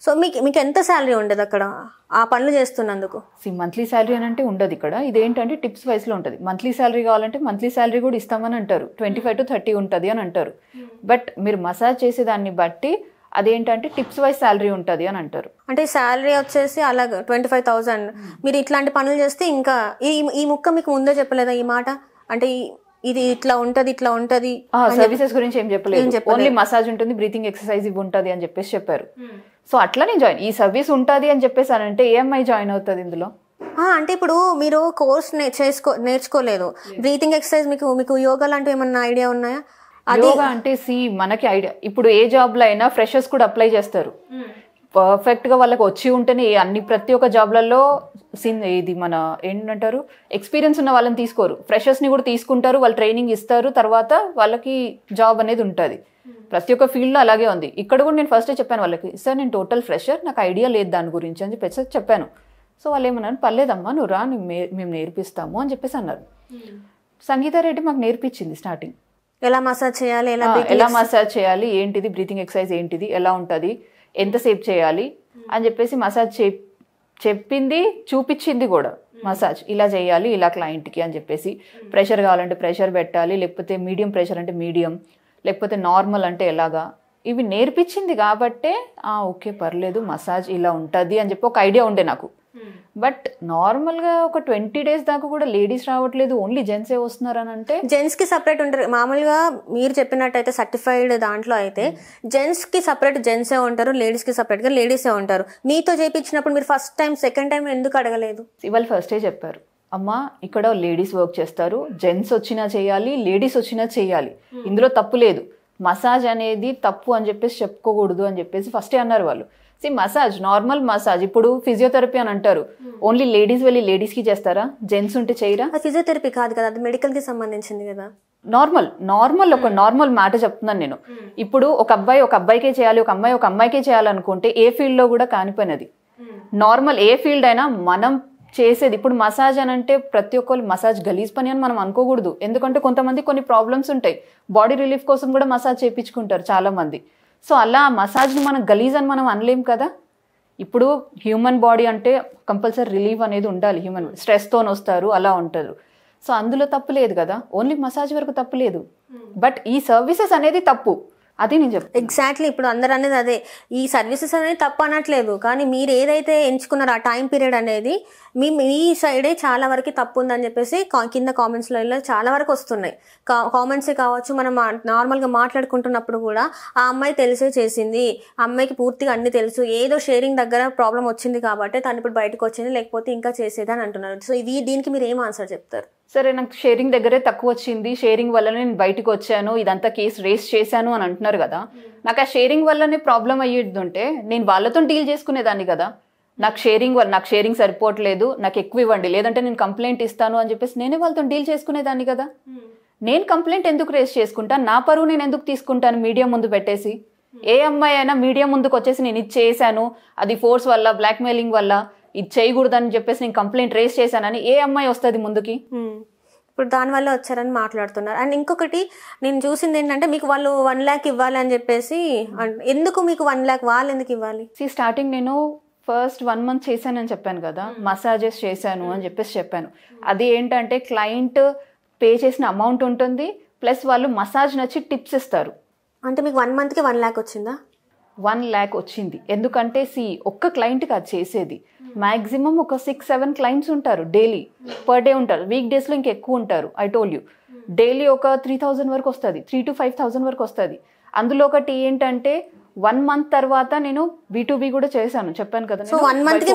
సో మీకు మీకు ఎంత శాలరీ ఉండదు అక్కడ ఆ పనులు చేస్తున్నందుకు సి మంత్లీ శాలరీ అని అంటే ఉండదు ఇక్కడ ఇదేంటంటే టిప్స్ వైస్లో ఉంటుంది మంత్లీ శాలరీ కావాలంటే మంత్లీ శాలరీ కూడా ఇస్తామని అంటారు ట్వంటీ ఫైవ్ టు థర్టీ ఉంటుంది అని అంటారు బట్ hmm. మీరు మసాజ్ చేసేదాన్ని బట్టి అదేంటంటే టిప్స్ వైజ్ శాలరీ ఉంటుంది అని అంటారు అంటే శాలరీ వచ్చేసి అలాగ ట్వంటీ ఫైవ్ థౌసండ్ మీరు ఇట్లాంటి పనులు చేస్తే ఇంకా ఈ ఈ ముక్క మీకు ముందే చెప్పలేదా ఈ మాట అంటే ఇది ఇట్లా ఉంటది ఇట్లా ఉంటది సర్వీసెస్ గురించి ఏం చెప్పలేదు ఓన్లీ మసాజ్ ఉంటుంది బ్రీతింగ్ ఎక్సర్సైజ్ ఇవి ఉంటది అని చెప్పేసి చెప్పారు hmm. సో అట్లా నేను జాయిన్ ఈ సర్వీస్ ఉంటది అని చెప్పేసి అని అంటే ఏఎంఐ e జాయిన్ అవుతుంది ఇందులో అంటే ఇప్పుడు మీరు కోర్స్ చేసుకో నేర్చుకోలేదు బ్రీతింగ్ ఎక్సర్సైజ్ మీకు మీకు యోగా లాంటివి ఏమన్నా ఐడియా ఉన్నాయా అదే అంటే సి మనకి ఐడియా ఇప్పుడు ఏ జాబ్ లో అయినా ఫ్రెషర్స్ కూడా అప్లై చేస్తారు hmm. పర్ఫెక్ట్గా వాళ్ళకి వచ్చి ఉంటేనే అన్ని ప్రతి ఒక్క జాబ్లలో సిన్ ఇది మన ఏంటంటారు ఎక్స్పీరియన్స్ ఉన్న వాళ్ళని తీసుకోరు ఫ్రెషర్స్ని కూడా తీసుకుంటారు వాళ్ళు ట్రైనింగ్ ఇస్తారు తర్వాత వాళ్ళకి జాబ్ అనేది ఉంటుంది ప్రతి ఒక్క ఫీల్డ్లో అలాగే ఉంది ఇక్కడ కూడా నేను ఫస్టే చెప్పాను వాళ్ళకి సార్ నేను టోటల్ ఫ్రెషర్ నాకు ఐడియా లేదు దాని గురించి అని చెప్పేసి చెప్పాను సో వాళ్ళు ఏమన్నారు పర్లేదమ్మా నువ్వు రా మేము నేర్పిస్తాము అని చెప్పేసి అన్నారు hmm. సంగీత రెడ్డి మాకు నేర్పించింది స్టార్టింగ్ ఎలా మసాజ్ చేయాలి ఎలా మసాజ్ చేయాలి ఏంటిది బ్రీతింగ్ ఎక్సర్సైజ్ ఏంటిది ఎలా ఉంటుంది ఎంతసేపు చేయాలి అని చెప్పేసి మసాజ్ చే చెప్పింది చూపించింది కూడా మసాజ్ ఇలా చేయాలి ఇలా క్లయింట్కి అని చెప్పేసి ప్రెషర్ కావాలంటే ప్రెషర్ పెట్టాలి లేకపోతే మీడియం ప్రెషర్ అంటే మీడియం లేకపోతే నార్మల్ అంటే ఎలాగా ఇవి నేర్పించింది కాబట్టే ఓకే పర్లేదు మసాజ్ ఇలా ఉంటుంది అని చెప్పి ఒక ఐడియా ఉండే నాకు Hmm. బట్ నార్మల్ గా ఒక ట్వంటీ డేస్ దాకా కూడా లేడీస్ రావట్లేదు ఓన్లీ జెంట్స్ ఏ వస్తున్నారు అని అంటే జెంట్స్ కి సపరేట్ ఉంటారు మామూలుగా మీరు చెప్పినట్టయితే సర్టిఫైడ్ దాంట్లో అయితే hmm. జెంట్స్ కి సపరేట్ జెంట్స్ ఏ ఉంటారు లేడీస్ కి సపరేట్ గా లేడీస్ ఏ ఉంటారు మీతో చేపించినప్పుడు మీరు ఫస్ట్ టైం సెకండ్ టైం ఎందుకు అడగలేదు ఇవాళ ఫస్ట్ ఏ చెప్పారు అమ్మ ఇక్కడ లేడీస్ వర్క్ చేస్తారు జెంట్స్ వచ్చినా చేయాలి లేడీస్ వచ్చినా చేయాలి hmm. ఇందులో తప్పు లేదు మసాజ్ అనేది తప్పు అని చెప్పేసి చెప్పుకోకూడదు అని చెప్పేసి ఫస్టే అన్నారు వాళ్ళు సి మసాజ్ నార్మల్ మసాజ్ ఇప్పుడు ఫిజియోథెరపీ అని అంటారు ఓన్లీ hmm. లేడీస్ వెళ్ళి లేడీస్ కి చేస్తారా జెంట్స్ ఉంటే చేయరా ఫిజియోథెరపీ కాదు కదా అది మెడికల్ కి సంబంధించింది కదా నార్మల్ నార్మల్ ఒక నార్మల్ hmm. మ్యాటర్ చెప్తున్నాను నేను hmm. ఇప్పుడు ఒక అబ్బాయి ఒక అబ్బాయికే చేయాలి ఒక అమ్మాయి ఒక అమ్మాయికే చేయాలనుకుంటే ఏ ఫీల్డ్లో కూడా కానిపోయినది నార్మల్ ఏ ఫీల్డ్ అయినా మనం చేసేది ఇప్పుడు మసాజ్ అని అంటే ప్రతి ఒక్కరు మసాజ్ గలీజ్ పని అని మనం అనుకోకూడదు ఎందుకంటే కొంతమంది కొన్ని ప్రాబ్లమ్స్ ఉంటాయి బాడీ రిలీఫ్ కోసం కూడా మసాజ్ చేయించుకుంటారు చాలామంది సో అలా మసాజ్ని మనం గలీజ్ అని మనం అనలేం కదా ఇప్పుడు హ్యూమన్ బాడీ అంటే కంపల్సరీ రిలీవ్ అనేది ఉండాలి హ్యూమన్ స్ట్రెస్తో వస్తారు అలా ఉంటారు సో అందులో తప్పు లేదు కదా ఓన్లీ మసాజ్ వరకు తప్పు లేదు hmm. బట్ ఈ సర్వీసెస్ అనేది తప్పు అది నేను చెప్తాను ఎగ్జాక్ట్లీ ఇప్పుడు అందరు అనేది అదే ఈ సర్వీసెస్ అనేది తప్పు అనట్లేదు కానీ మీరు ఏదైతే ఎంచుకున్నారు ఆ టైం పీరియడ్ అనేది మీ మీ సైడే చాలా వరకు తప్పు ఉందని చెప్పేసి కింద కామెంట్స్లో చాలా వరకు వస్తున్నాయి కామెంట్స్ కావచ్చు మనం నార్మల్గా మాట్లాడుకుంటున్నప్పుడు కూడా ఆ అమ్మాయి తెలిసే చేసింది ఆ అమ్మాయికి పూర్తిగా అన్ని తెలుసు ఏదో షేరింగ్ దగ్గర ప్రాబ్లం వచ్చింది కాబట్టి తను ఇప్పుడు బయటకు వచ్చింది లేకపోతే ఇంకా చేసేదని అంటున్నారు సో ఇది దీనికి మీరు ఏం ఆన్సర్ చెప్తారు సరే నాకు షేరింగ్ దగ్గరే తక్కువ వచ్చింది షేరింగ్ వల్ల నేను బయటకు వచ్చాను ఇదంతా కేసు రేస్ చేశాను అని అంటున్నారు కదా నాకు ఆ షేరింగ్ వల్లనే ప్రాబ్లం అయ్యేది ఉంటే నేను వాళ్ళతో డీల్ చేసుకునేదాన్ని కదా నాకు షేరింగ్ వల్ల నాకు షేరింగ్ సరిపోవట్లేదు నాకు ఎక్కువ ఇవ్వండి లేదంటే నేను కంప్లైంట్ ఇస్తాను అని చెప్పేసి నేనే వాళ్ళతో డీల్ చేసుకునేదాన్ని కదా నేను కంప్లైంట్ ఎందుకు రేస్ చేసుకుంటా నా పరువు నేను ఎందుకు తీసుకుంటాను మీడియా ముందు పెట్టేసి ఏ అమ్మాయి అయినా మీడియా ముందుకు వచ్చేసి నేను ఇది చేశాను అది ఫోర్స్ వల్ల బ్లాక్మెయిలింగ్ వల్ల ఇది చేయకూడదని చెప్పేసి నేను కంప్లైంట్ రేస్ చేశానని ఏ అమ్మాయి వస్తుంది ముందుకి ఇప్పుడు దానివల్ల వచ్చారని మాట్లాడుతున్నారు అండ్ ఇంకొకటి నేను చూసింది ఏంటంటే మీకు వాళ్ళు వన్ ల్యాక్ ఇవ్వాలి అని చెప్పేసి hmm. ఎందుకు మీకు వన్ ల్యాక్ వాళ్ళు ఎందుకు ఇవ్వాలి స్టార్టింగ్ నేను ఫస్ట్ వన్ మంత్ చేశానని చెప్పాను కదా మసాజెస్ hmm. చేశాను అని hmm. చెప్పేసి చెప్పాను అది ఏంటంటే క్లయింట్ పే చేసిన అమౌంట్ ఉంటుంది ప్లస్ వాళ్ళు మసాజ్ నచ్చి టిప్స్ ఇస్తారు అంటే మీకు వన్ మంత్కి వన్ ల్యాక్ వచ్చిందా వన్ ల్యాక్ వచ్చింది ఎందుకంటే సి ఒక్క క్లయింట్కి అది చేసేది మ్యాక్సిమం ఒక సిక్స్ సెవెన్ క్లయింట్స్ ఉంటారు డైలీ పర్ డే ఉంటారు వీక్ డేస్లో ఎక్కువ ఉంటారు ఐ టోల్ యూ డైలీ ఒక త్రీ థౌజండ్ వరకు వస్తుంది త్రీ టు ఫైవ్ థౌజండ్ వరకు వస్తుంది అందులో ఒకటి ఏంటంటే వన్ మంత్ తర్వాత నేను బీ కూడా చేశాను చెప్పాను కదా సో వన్ మంత్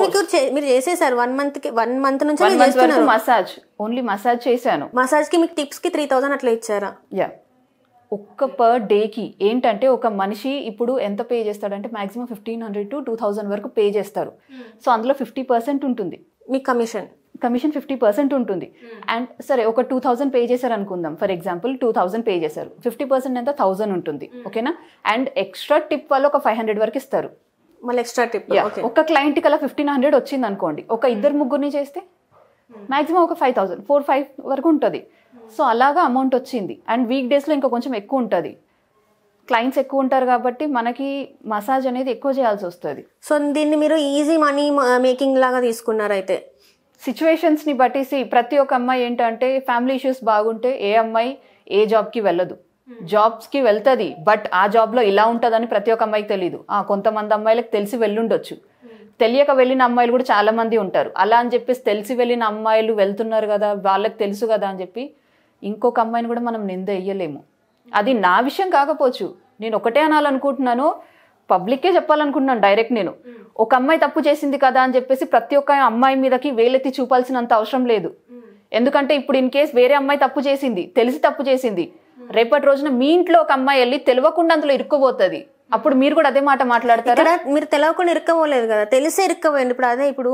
మీరు చేసేసారు వన్ మంత్ కి వన్ మంత్ నుంచి మసాజ్ ఓన్లీ మసాజ్ చేశాను మసాజ్ కి మీకు టిప్స్ కి త్రీ థౌసండ్ అట్లా ఇచ్చారా యా ఒక్క పర్ డేకి ఏంటంటే ఒక మనిషి ఇప్పుడు ఎంత పే చేస్తాడంటే maximum fifteen hundred to two thousand వరకు పే చేస్తారు సో hmm. అందులో ఫిఫ్టీ పర్సెంట్ ఉంటుంది మీ కమిషన్ కమిషన్ ఫిఫ్టీ పర్సెంట్ ఉంటుంది అండ్ hmm. సరే ఒక టూ థౌసండ్ పే చేశారు అనుకుందాం for example two thousand pay చేశారు ఫిఫ్టీ పర్సెంట్ ఎంత థౌసండ్ ఉంటుంది ఓకేనా అండ్ ఎక్స్ట్రా టిప్ వాళ్ళు ఒక ఫైవ్ హండ్రెడ్ వరకు ఇస్తారు మళ్ళీ ఎక్స్ట్రా టిప్ ఒక క్లయింట్కి అలా ఫిఫ్టీన్ హండ్రెడ్ వచ్చింది అనుకోండి ఒక hmm. ఇద్దరు ముగ్గురిని చేస్తే మాక్సిమం ఒక ఫైవ్ థౌసండ్ ఫోర్ ఫైవ్ వరకు ఉంటుంది సో అలాగా అమౌంట్ వచ్చింది అండ్ వీక్ డేస్లో ఇంకా కొంచెం ఎక్కువ ఉంటుంది క్లయింట్స్ ఎక్కువ ఉంటారు కాబట్టి మనకి మసాజ్ అనేది ఎక్కువ చేయాల్సి వస్తుంది సో దీన్ని మీరు ఈజీ మనీ మేకింగ్ లాగా తీసుకున్నారైతే సిచ్యువేషన్స్ని బట్టి ప్రతి ఒక్క అమ్మాయి ఏంటంటే ఫ్యామిలీ ఇష్యూస్ బాగుంటే ఏ అమ్మాయి ఏ జాబ్కి వెళ్ళదు జాబ్స్కి వెళ్తుంది బట్ ఆ జాబ్లో ఇలా ఉంటుందని ప్రతి ఒక్క అమ్మాయికి తెలియదు ఆ కొంతమంది అమ్మాయిలకు తెలిసి వెళ్ళుండొచ్చు తెలియక వెళ్ళిన అమ్మాయిలు కూడా చాలామంది ఉంటారు అలా అని చెప్పేసి తెలిసి వెళ్ళిన అమ్మాయిలు వెళ్తున్నారు కదా వాళ్ళకి తెలుసు కదా అని చెప్పి ఇంకొక అమ్మాయిని కూడా మనం నింద వేయలేము అది నా విషయం కాకపోవచ్చు నేను ఒకటే అనాలనుకుంటున్నాను పబ్లిక్కే చెప్పాలనుకుంటున్నాను డైరెక్ట్ నేను ఒక అమ్మాయి తప్పు చేసింది కదా అని చెప్పేసి ప్రతి ఒక్క అమ్మాయి మీదకి వేలెత్తి చూపాల్సినంత అవసరం లేదు ఎందుకంటే ఇప్పుడు ఇన్ కేస్ వేరే అమ్మాయి తప్పు చేసింది తెలిసి తప్పు చేసింది రేపటి రోజున మీ ఇంట్లో ఒక అమ్మాయి వెళ్ళి తెలియకుండా అందులో ఇరుక్కుపోతుంది అప్పుడు మీరు కూడా అదే మాట మాట్లాడతారు మీరు తెలవకుండా ఇరుక్కపోలేదు కదా తెలిసే ఇరుక్కపోయింది ఇప్పుడు అదే ఇప్పుడు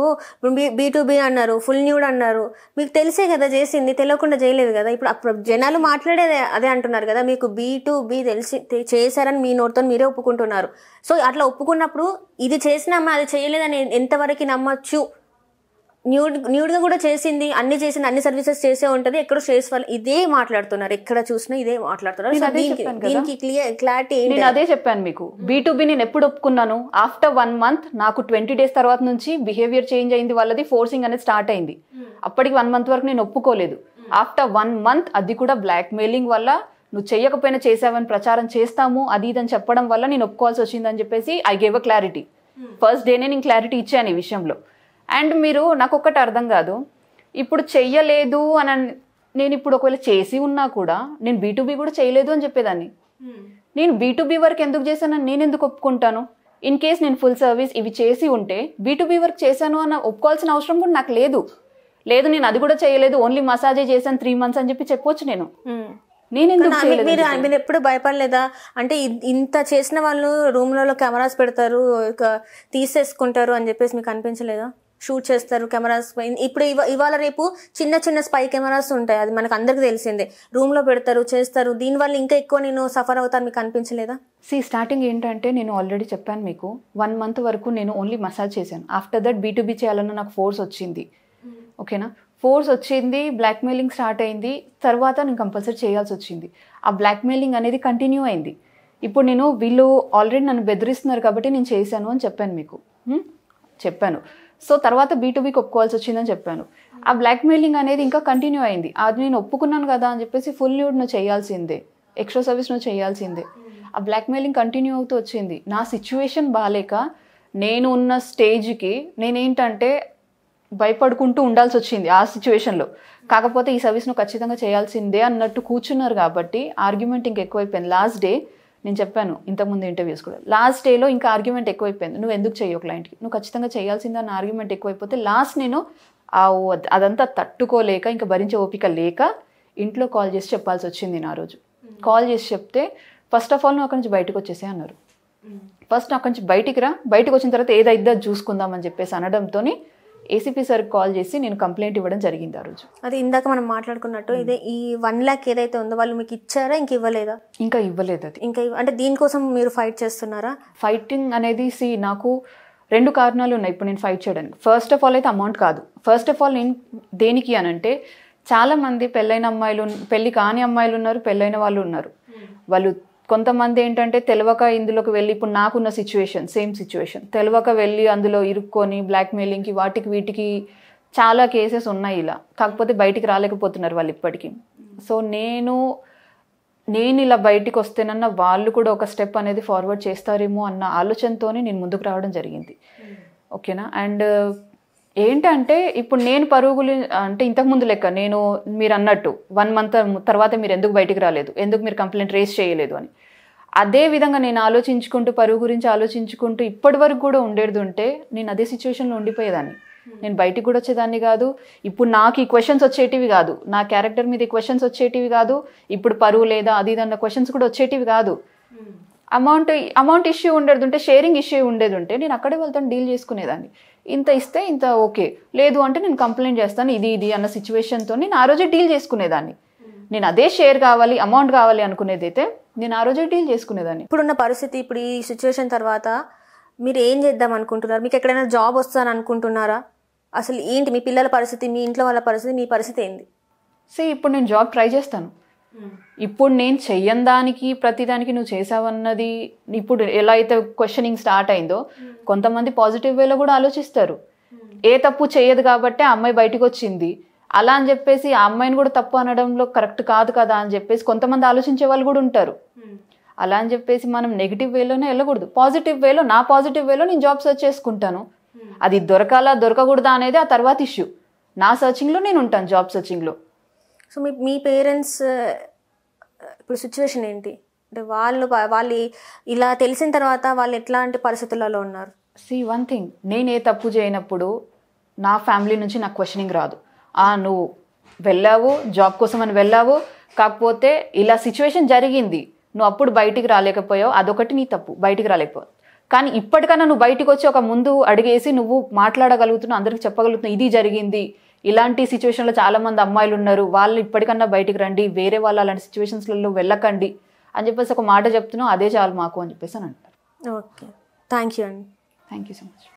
బీ టు బీ అన్నారు ఫుల్ న్యూడ్ అన్నారు మీకు తెలిసే కదా చేసింది తెలియకుండా చేయలేదు కదా ఇప్పుడు అప్పుడు జనాలు మాట్లాడేదే అదే అంటున్నారు కదా మీకు బీ టు బీ తెలిసి చేశారని మీ నోటితో మీరే ఒప్పుకుంటున్నారు సో అట్లా ఒప్పుకున్నప్పుడు ఇది చేసినామా అది చేయలేదని ఎంతవరకు నమ్మచ్చు న్యూడ్ న్యూడ్గా కూడా చేసింది అన్ని చేసింది అన్ని సర్వీసెస్ చేసే ఉంటుంది ఎక్కడో చేసి వాళ్ళు ఇదే మాట్లాడుతున్నారు ఎక్కడ చూసినా ఇదే మాట్లాడుతున్నారు నేను అదే చెప్పాను మీకు బీటుబి నేను ఎప్పుడు ఒప్పుకున్నాను ఆఫ్టర్ వన్ మంత్ నాకు ట్వంటీ డేస్ తర్వాత నుంచి బిహేవియర్ చేంజ్ అయింది వాళ్ళది ఫోర్సింగ్ అనేది స్టార్ట్ అయింది అప్పటికి వన్ మంత్ వరకు నేను ఒప్పుకోలేదు ఆఫ్టర్ వన్ మంత్ అది కూడా బ్లాక్ మెయిలింగ్ వల్ల నువ్వు చేయకపోయినా చేసావని ప్రచారం చేస్తాము అది ఇదని చెప్పడం వల్ల నేను ఒప్పుకోవాల్సి వచ్చిందని చెప్పేసి I gave a clarity first day నేను క్లారిటీ ఇచ్చాను ఈ విషయంలో అండ్ మీరు నాకు ఒక్కటి అర్థం కాదు ఇప్పుడు చెయ్యలేదు అని నేను ఇప్పుడు ఒకవేళ చేసి ఉన్నా కూడా నేను బీటుబీ కూడా చేయలేదు అని చెప్పేదాన్ని నేను బీటుబీ వర్క్ ఎందుకు చేశానని నేను ఎందుకు ఒప్పుకుంటాను ఇన్ కేస్ నేను ఫుల్ సర్వీస్ ఇవి చేసి ఉంటే బీటుబీ వర్క్ చేశాను అని ఒప్పుకోవాల్సిన అవసరం కూడా నాకు లేదు లేదు నేను అది కూడా చేయలేదు ఓన్లీ మసాజే చేశాను త్రీ మంత్స్ అని చెప్పి చెప్పొచ్చు నేను మీరు మీరు ఎప్పుడు భయపడలేదా అంటే ఇంత చేసిన వాళ్ళు రూమ్లలో కెమెరాస్ పెడతారు తీసేసుకుంటారు అని చెప్పేసి మీకు అనిపించలేదా షూట్ చేస్తారు కెమెరాస్ ఇప్పుడు ఇవాళ రేపు చిన్న చిన్న స్పై కెమెరాస్ ఉంటాయి అది మనకు అందరికి తెలిసిందే రూమ్లో పెడతారు చేస్తారు దీనివల్ల ఇంకా ఎక్కువ నేను సఫర్ అవుతాను మీకు అనిపించలేదా సి స్టార్టింగ్ ఏంటంటే నేను ఆల్రెడీ చెప్పాను మీకు వన్ మంత్ వరకు నేను ఓన్లీ మసాజ్ చేశాను ఆఫ్టర్ దట్ బీటుబీ చేయాలన్న నాకు ఫోర్స్ వచ్చింది ఓకేనా ఫోర్స్ వచ్చింది బ్లాక్మెయిలింగ్ స్టార్ట్ అయింది తర్వాత నేను కంపల్సరీ చేయాల్సి వచ్చింది ఆ బ్లాక్మెయిలింగ్ అనేది కంటిన్యూ అయింది ఇప్పుడు నేను వీళ్ళు ఆల్రెడీ నన్ను బెదిరిస్తున్నారు కాబట్టి నేను చేశాను అని చెప్పాను మీకు చెప్పాను సో తర్వాత బీటూబీకి ఒప్పుకోవాల్సి వచ్చిందని చెప్పాను ఆ బ్లాక్మెయిలింగ్ అనేది ఇంకా కంటిన్యూ అయింది అది నేను ఒప్పుకున్నాను కదా అని చెప్పేసి ఫుల్ న్యూడ్ నువ్వు చేయాల్సిందే ఎక్స్ట్రా సర్వీస్ నువ్వు చేయాల్సిందే ఆ బ్లాక్మెయిలింగ్ కంటిన్యూ అవుతూ వచ్చింది నా సిచ్యువేషన్ బాగాలేక నేను ఉన్న స్టేజ్కి నేనేంటంటే భయపడుకుంటూ ఉండాల్సి వచ్చింది ఆ సిచ్యువేషన్లో కాకపోతే ఈ సర్వీస్ను ఖచ్చితంగా చేయాల్సిందే అన్నట్టు కూర్చున్నారు కాబట్టి ఆర్గ్యుమెంట్ ఇంకెక్కువైపోయింది లాస్ట్ డే నేను చెప్పాను ఇంతకుముందు ఇంటర్వ్యూస్ కూడా లాస్ట్ డేలో ఇంకా ఆర్గ్యుమెంట్ ఎక్కువైపోయింది నువ్వు ఎందుకు చెయ్యవు క్లయింట్కి నువ్వు ఖచ్చితంగా అన్న ఆర్గ్యుమెంట్ ఎక్కువైపోతే లాస్ట్ నేను అదంతా తట్టుకోలేక ఇంకా భరించే ఓపిక లేక ఇంట్లో కాల్ చేసి చెప్పాల్సి వచ్చింది నా రోజు కాల్ చేసి చెప్తే ఫస్ట్ ఆఫ్ ఆల్ నువ్వు అక్కడి నుంచి బయటకు వచ్చేసే అన్నారు ఫస్ట్ అక్కడి నుంచి బయటికి రా బయటకు వచ్చిన తర్వాత ఏదైద్దా చూసుకుందామని చెప్పేసి అనడంతో ఏసీపీ సార్కి కాల్ చేసి నేను కంప్లైంట్ ఇవ్వడం జరిగింది ఆ రోజు అది ఇందాక మనం మాట్లాడుకున్నట్టు ఇదే ఈ వన్ ల్యాక్ ఏదైతే ఉందో వాళ్ళు మీకు ఇచ్చారా ఇంక ఇవ్వలేదా ఇంకా ఇవ్వలేదు అది ఇంకా అంటే దీనికోసం మీరు ఫైట్ చేస్తున్నారా ఫైటింగ్ అనేది సి నాకు రెండు కారణాలు ఉన్నాయి ఇప్పుడు నేను ఫైట్ చేయడానికి ఫస్ట్ ఆఫ్ ఆల్ అయితే అమౌంట్ కాదు ఫస్ట్ ఆఫ్ ఆల్ నేను దేనికి అని అంటే చాలామంది పెళ్ళైన అమ్మాయిలు పెళ్ళి కాని అమ్మాయిలు ఉన్నారు పెళ్ళైన వాళ్ళు ఉన్నారు వాళ్ళు కొంతమంది ఏంటంటే తెలియక ఇందులోకి వెళ్ళి ఇప్పుడు నాకున్న సిచ్యువేషన్ సేమ్ సిచ్యువేషన్ తెలియక వెళ్ళి అందులో ఇరుక్కొని బ్లాక్మెయిలింగ్కి వాటికి వీటికి చాలా కేసెస్ ఉన్నాయి ఇలా కాకపోతే బయటికి రాలేకపోతున్నారు వాళ్ళు ఇప్పటికీ సో నేను నేను ఇలా బయటికి వస్తేనన్న వాళ్ళు కూడా ఒక స్టెప్ అనేది ఫార్వర్డ్ చేస్తారేమో అన్న ఆలోచనతోనే నేను ముందుకు రావడం జరిగింది ఓకేనా hmm. అండ్ ఏంటంటే ఇప్పుడు నేను పరుగులు అంటే ఇంతకుముందు లెక్క నేను మీరు అన్నట్టు వన్ మంత్ తర్వాత మీరు ఎందుకు బయటికి రాలేదు ఎందుకు మీరు కంప్లైంట్ రేస్ చేయలేదు అని అదే విధంగా నేను ఆలోచించుకుంటూ పరుగు గురించి ఆలోచించుకుంటూ ఇప్పటి వరకు కూడా ఉండేది ఉంటే నేను అదే సిచ్యువేషన్లో ఉండిపోయేదాన్ని నేను బయటికి కూడా వచ్చేదాన్ని కాదు ఇప్పుడు నాకు ఈ క్వశ్చన్స్ వచ్చేటివి కాదు నా క్యారెక్టర్ మీద ఈ క్వశ్చన్స్ వచ్చేటివి కాదు ఇప్పుడు పరువు లేదా అది అన్న క్వశ్చన్స్ కూడా వచ్చేటివి కాదు అమౌంట్ అమౌంట్ ఇష్యూ ఉండేది ఉంటే షేరింగ్ ఇష్యూ ఉండేది ఉంటే నేను అక్కడే వెళ్తాను డీల్ చేసుకునేదాన్ని ఇంత ఇస్తే ఇంత ఓకే లేదు అంటే నేను కంప్లైంట్ చేస్తాను ఇది ఇది అన్న సిచ్యువేషన్తో నేను ఆ రోజే డీల్ చేసుకునేదాన్ని నేను అదే షేర్ కావాలి అమౌంట్ కావాలి అనుకునేది అయితే నేను ఆ రోజే డీల్ చేసుకునేదాన్ని ఇప్పుడున్న పరిస్థితి ఇప్పుడు ఈ సిచ్యువేషన్ తర్వాత మీరు ఏం చేద్దాం అనుకుంటున్నారు మీకు ఎక్కడైనా జాబ్ వస్తాను అనుకుంటున్నారా అసలు ఏంటి మీ పిల్లల పరిస్థితి మీ ఇంట్లో వాళ్ళ పరిస్థితి మీ పరిస్థితి ఏంటి సో ఇప్పుడు నేను జాబ్ ట్రై చేస్తాను ఇప్పుడు నేను చెయ్యని దానికి ప్రతిదానికి నువ్వు చేసావన్నది ఇప్పుడు ఎలా అయితే క్వశ్చనింగ్ స్టార్ట్ అయిందో కొంతమంది పాజిటివ్ వేలో కూడా ఆలోచిస్తారు ఏ తప్పు చేయదు కాబట్టి ఆ అమ్మాయి బయటకు వచ్చింది అలా అని చెప్పేసి ఆ అమ్మాయిని కూడా తప్పు అనడంలో కరెక్ట్ కాదు కదా అని చెప్పేసి కొంతమంది ఆలోచించే వాళ్ళు కూడా ఉంటారు అలా అని చెప్పేసి మనం నెగిటివ్ వేలోనే వెళ్ళకూడదు పాజిటివ్ వేలో నా పాజిటివ్ వేలో నేను జాబ్ సర్చ్ చేసుకుంటాను అది దొరకాలా దొరకకూడదా అనేది ఆ తర్వాత ఇష్యూ నా సర్చింగ్లో నేను ఉంటాను జాబ్ సర్చింగ్లో సో మీ మీ పేరెంట్స్ ఇప్పుడు సిచ్యువేషన్ ఏంటి అంటే వాళ్ళు వాళ్ళు ఇలా తెలిసిన తర్వాత వాళ్ళు ఎట్లాంటి పరిస్థితులలో ఉన్నారు సి వన్ థింగ్ నేను ఏ తప్పు చేయనప్పుడు నా ఫ్యామిలీ నుంచి నాకు క్వశ్చనింగ్ రాదు నువ్వు వెళ్ళావు జాబ్ కోసం అని వెళ్ళావు కాకపోతే ఇలా సిచ్యువేషన్ జరిగింది నువ్వు అప్పుడు బయటికి రాలేకపోయావు అదొకటి నీ తప్పు బయటికి రాలేకపోయావు కానీ ఇప్పటికన్నా నువ్వు బయటకు వచ్చి ఒక ముందు అడిగేసి నువ్వు మాట్లాడగలుగుతున్నావు అందరికి చెప్పగలుగుతున్నావు ఇది జరిగింది ఇలాంటి సిచ్యువేషన్లో చాలామంది అమ్మాయిలు ఉన్నారు వాళ్ళు ఇప్పటికన్నా బయటికి రండి వేరే వాళ్ళు అలాంటి సిచ్యువేషన్స్లలో వెళ్ళకండి అని చెప్పేసి ఒక మాట చెప్తున్నాం అదే చాలు మాకు అని చెప్పేసి అని అంటారు ఓకే థ్యాంక్ యూ అండి థ్యాంక్ యూ సో మచ్